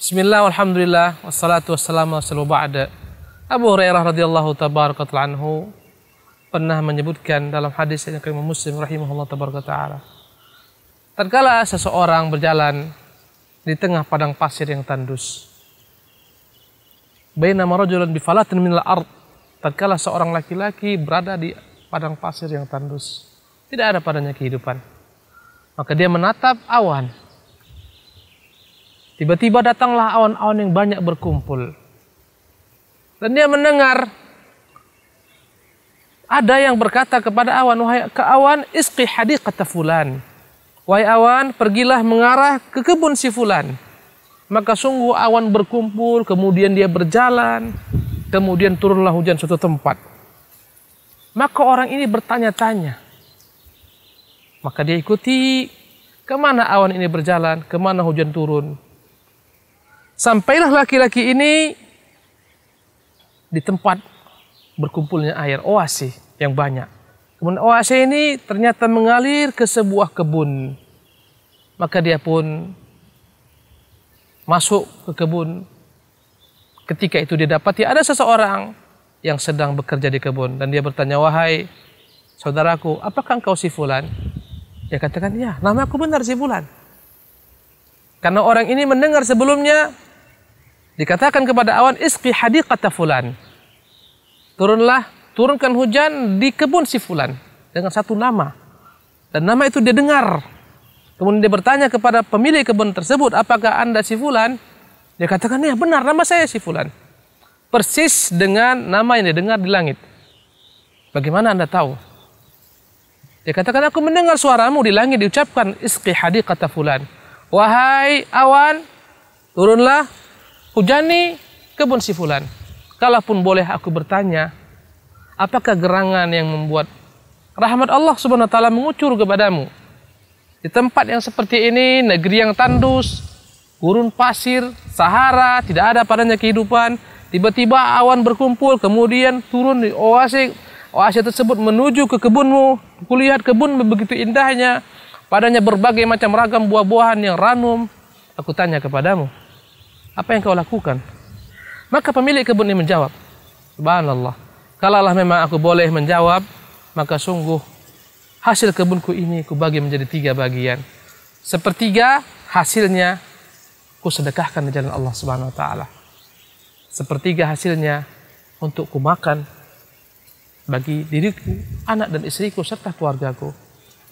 Bismillah, alhamdulillah, wassalatu wassalamu wassalamu ba'da. Abu Hurairah radhiyallahu tabarakatul anhu pernah menyebutkan dalam hadis yang kami muslim rahimahullah tabarakatul ta'ala. Tatkala seseorang berjalan di tengah padang pasir yang tandus. Baina marajulun bifalatin minal ard. Terkala seorang laki-laki berada di padang pasir yang tandus. Tidak ada padanya kehidupan. Maka dia menatap awan Tiba-tiba datanglah awan-awan yang banyak berkumpul. Dan dia mendengar ada yang berkata kepada awan, wahai ke awan, isqi hadiqata fulan. Wahai awan, pergilah mengarah ke kebun si fulan. Maka sungguh awan berkumpul, kemudian dia berjalan, kemudian turunlah hujan suatu tempat. Maka orang ini bertanya-tanya. Maka dia ikuti kemana awan ini berjalan, kemana hujan turun, Sampailah laki-laki ini di tempat berkumpulnya air oase yang banyak. Kemudian oase ini ternyata mengalir ke sebuah kebun. Maka dia pun masuk ke kebun. Ketika itu dia dapati ada seseorang yang sedang bekerja di kebun. Dan dia bertanya, wahai saudaraku, apakah engkau si Fulan? Dia katakan, ya, nama aku benar si Fulan. Karena orang ini mendengar sebelumnya Dikatakan kepada awan isqi hadiqata fulan. Turunlah, turunkan hujan di kebun si fulan dengan satu nama. Dan nama itu dia dengar. Kemudian dia bertanya kepada pemilik kebun tersebut, apakah anda si fulan? Dia katakan, ya benar, nama saya si fulan. Persis dengan nama yang dia dengar di langit. Bagaimana anda tahu? Dia katakan, aku mendengar suaramu di langit diucapkan, isqi hadiqata fulan. Wahai awan, turunlah Hujani kebun si fulan. Kalaupun boleh aku bertanya, apakah gerangan yang membuat rahmat Allah Subhanahu wa taala mengucur kepadamu? Di tempat yang seperti ini, negeri yang tandus, gurun pasir, sahara, tidak ada padanya kehidupan. Tiba-tiba awan berkumpul, kemudian turun di oase. Oase tersebut menuju ke kebunmu. Kulihat kebun begitu indahnya. Padanya berbagai macam ragam buah-buahan yang ranum. Aku tanya kepadamu, apa yang kau lakukan? Maka pemilik kebun ini menjawab, Subhanallah, kalaulah memang aku boleh menjawab, maka sungguh hasil kebunku ini kubagi menjadi tiga bagian. Sepertiga hasilnya ku sedekahkan di jalan Allah Subhanahu wa taala. Sepertiga hasilnya untuk ku makan bagi diriku, anak dan istriku serta keluargaku.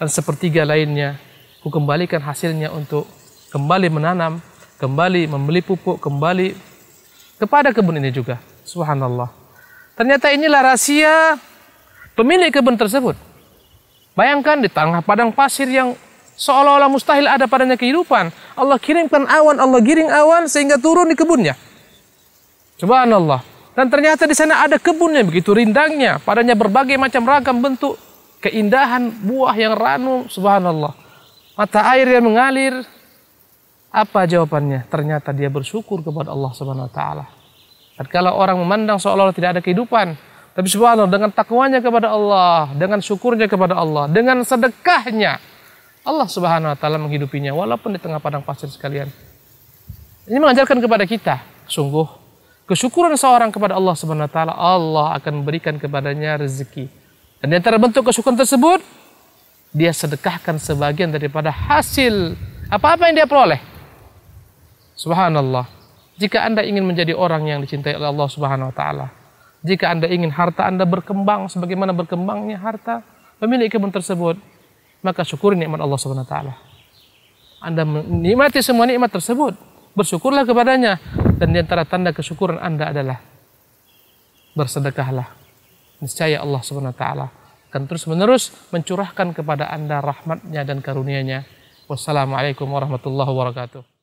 Dan sepertiga lainnya ku kembalikan hasilnya untuk kembali menanam kembali membeli pupuk, kembali kepada kebun ini juga. Subhanallah. Ternyata inilah rahasia pemilik kebun tersebut. Bayangkan di tengah padang pasir yang seolah-olah mustahil ada padanya kehidupan. Allah kirimkan awan, Allah giring awan sehingga turun di kebunnya. Subhanallah. Dan ternyata di sana ada kebunnya begitu rindangnya, padanya berbagai macam ragam bentuk keindahan buah yang ranum, subhanallah. Mata air yang mengalir, apa jawabannya? Ternyata dia bersyukur kepada Allah Subhanahu wa taala. Tatkala orang memandang seolah-olah tidak ada kehidupan, tapi subhanallah dengan takwanya kepada Allah, dengan syukurnya kepada Allah, dengan sedekahnya Allah Subhanahu wa taala menghidupinya walaupun di tengah padang pasir sekalian. Ini mengajarkan kepada kita, sungguh kesyukuran seorang kepada Allah Subhanahu wa taala, Allah akan memberikan kepadanya rezeki. Dan di antara bentuk kesyukuran tersebut, dia sedekahkan sebagian daripada hasil apa-apa yang dia peroleh. Subhanallah. Jika Anda ingin menjadi orang yang dicintai oleh Allah Subhanahu wa taala, jika Anda ingin harta Anda berkembang sebagaimana berkembangnya harta pemilik kebun tersebut, maka syukuri nikmat Allah Subhanahu wa taala. Anda menikmati semua nikmat tersebut, bersyukurlah kepadanya dan di antara tanda kesyukuran Anda adalah bersedekahlah. Niscaya Allah Subhanahu wa taala akan terus menerus mencurahkan kepada Anda rahmatnya dan karunia-Nya. Wassalamualaikum warahmatullahi wabarakatuh.